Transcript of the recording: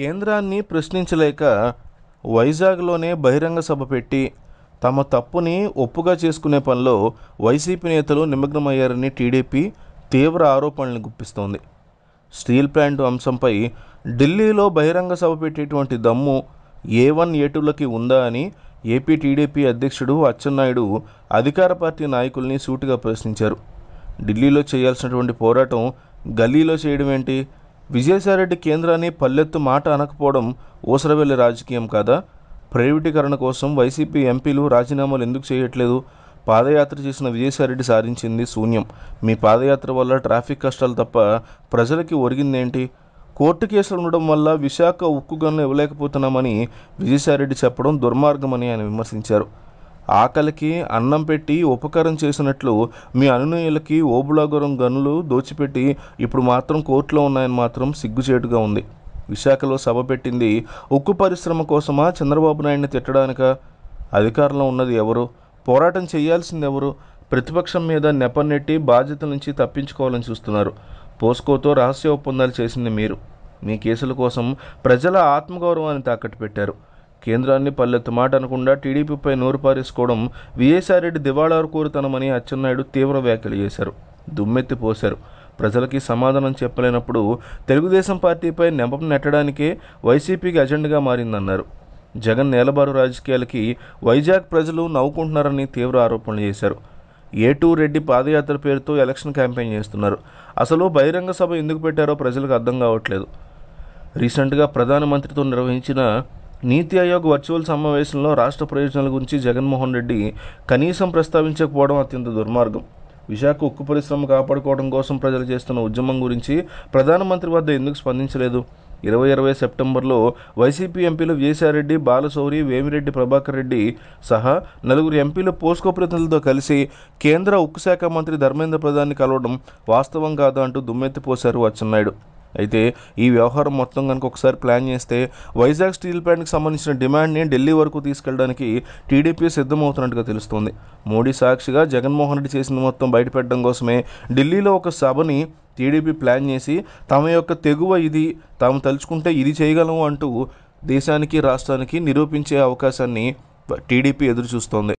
కేంద్రాన్ని ప్రశ్నించలేక వైజాగ్లోనే బహిరంగ సభ పెట్టి తమ తప్పుని ఒప్పుగా చేసుకునే పనిలో వైసీపీ నేతలు నిమగ్నమయ్యారని టీడీపీ తీవ్ర ఆరోపణలు గుప్పిస్తోంది స్టీల్ ప్లాంట్ అంశంపై ఢిల్లీలో బహిరంగ సభ పెట్టేటువంటి దమ్ము ఏ వన్ ఏ టూలకి ఉందా అని ఏపీ టీడీపీ అధ్యక్షుడు అచ్చెన్నాయుడు అధికార పార్టీ నాయకుల్ని సూటిగా ప్రశ్నించారు ఢిల్లీలో చేయాల్సినటువంటి పోరాటం గల్లీలో చేయడం ఏంటి విజయసాయిరెడ్డి కేంద్రాన్ని పల్లెత్తు మాట అనకపోవడం ఊసరవెల్లి రాజకీయం కాదా ప్రైవేటీకరణ కోసం వైసీపీ ఎంపీలు రాజీనామాలు ఎందుకు చేయట్లేదు పాదయాత్ర చేసిన విజయసాయిరెడ్డి సాధించింది శూన్యం మీ పాదయాత్ర వల్ల ట్రాఫిక్ కష్టాలు తప్ప ప్రజలకి ఒరిగిందేంటి కోర్టు కేసులు ఉండడం వల్ల విశాఖ ఉక్కు గన్ను ఇవ్వలేకపోతున్నామని విజయసాయిరెడ్డి చెప్పడం దుర్మార్గమని ఆయన విమర్శించారు ఆకలికి అన్నం పెట్టి ఉపకారం చేసినట్లు మీ అనునయులకి ఓబులాగురం గనులు దోచిపెట్టి ఇప్పుడు మాత్రం కోర్టులో ఉన్నాయని మాత్రం సిగ్గుచేటుగా ఉంది విశాఖలో సభ పెట్టింది ఉక్కు పరిశ్రమ కోసమా చంద్రబాబు నాయుడిని తిట్టడానిక అధికారంలో ఉన్నది ఎవరు పోరాటం చేయాల్సింది ఎవరు ప్రతిపక్షం మీద నెపన్నెట్టి బాధ్యత నుంచి తప్పించుకోవాలని చూస్తున్నారు పోస్కోతో రహస్య ఒప్పందాలు చేసింది మీరు మీ కేసుల కోసం ప్రజల ఆత్మగౌరవాన్ని తాకట్టు పెట్టారు కేంద్రాన్ని పల్లెత్తు మాట అనకుండా టీడీపీపై నోరు పారేసుకోవడం విజయసాయిరెడ్డి కోరుతనమని అచ్చెన్నాయుడు తీవ్ర వ్యాఖ్యలు చేశారు దుమ్మెత్తిపోశారు ప్రజలకి సమాధానం చెప్పలేనప్పుడు తెలుగుదేశం పార్టీపై నెపం నెట్టడానికే వైసీపీకి అజెండాగా మారిందన్నారు జగన్ నేలబారు రాజకీయాలకి వైజాగ్ ప్రజలు నవ్వుకుంటున్నారని తీవ్ర ఆరోపణలు చేశారు ఏటూ రెడ్డి పాదయాత్ర పేరుతో ఎలక్షన్ క్యాంపెయిన్ చేస్తున్నారు అసలు బహిరంగ సభ ఎందుకు పెట్టారో ప్రజలకు అర్థం కావట్లేదు రీసెంట్గా ప్రధానమంత్రితో నిర్వహించిన నీతి ఆయోగ్ వర్చువల్ సమావేశంలో రాష్ట్ర ప్రయోజనాల గురించి జగన్మోహన్ రెడ్డి కనీసం ప్రస్తావించకపోవడం అత్యంత దుర్మార్గం విశాఖ ఉక్కు పరిశ్రమ కాపాడుకోవడం కోసం ప్రజలు చేస్తున్న ఉద్యమం గురించి ప్రధానమంత్రి వద్ద ఎందుకు స్పందించలేదు ఇరవై ఇరవై సెప్టెంబర్లో వైసీపీ ఎంపీలు విజయసాయిరెడ్డి బాలశౌరి వేమిరెడ్డి ప్రభాకర్ రెడ్డి సహా నలుగురు ఎంపీలు పోస్కో ప్రతినిధులతో కలిసి కేంద్ర ఉక్కు శాఖ మంత్రి ధర్మేంద్ర ప్రధాన్ని కలవడం వాస్తవం కాదు అంటూ దుమ్మెత్తిపోశారు అచ్చెన్నాయుడు అయితే ఈ వ్యవహారం మొత్తం కనుక ఒకసారి ప్లాన్ చేస్తే వైజాగ్ స్టీల్ ప్లాంట్కి సంబంధించిన డిమాండ్ని ఢిల్లీ వరకు తీసుకెళ్ళడానికి టీడీపీ సిద్ధమవుతున్నట్టుగా తెలుస్తోంది మోడీ సాక్షిగా జగన్మోహన్ రెడ్డి చేసిన మొత్తం బయటపెట్టడం కోసమే ఢిల్లీలో ఒక సభని టీడీపీ ప్లాన్ చేసి తమ యొక్క తెగువ ఇది తాము తలుచుకుంటే ఇది చేయగలము అంటూ దేశానికి రాష్ట్రానికి నిరూపించే అవకాశాన్ని టీడీపీ ఎదురు చూస్తోంది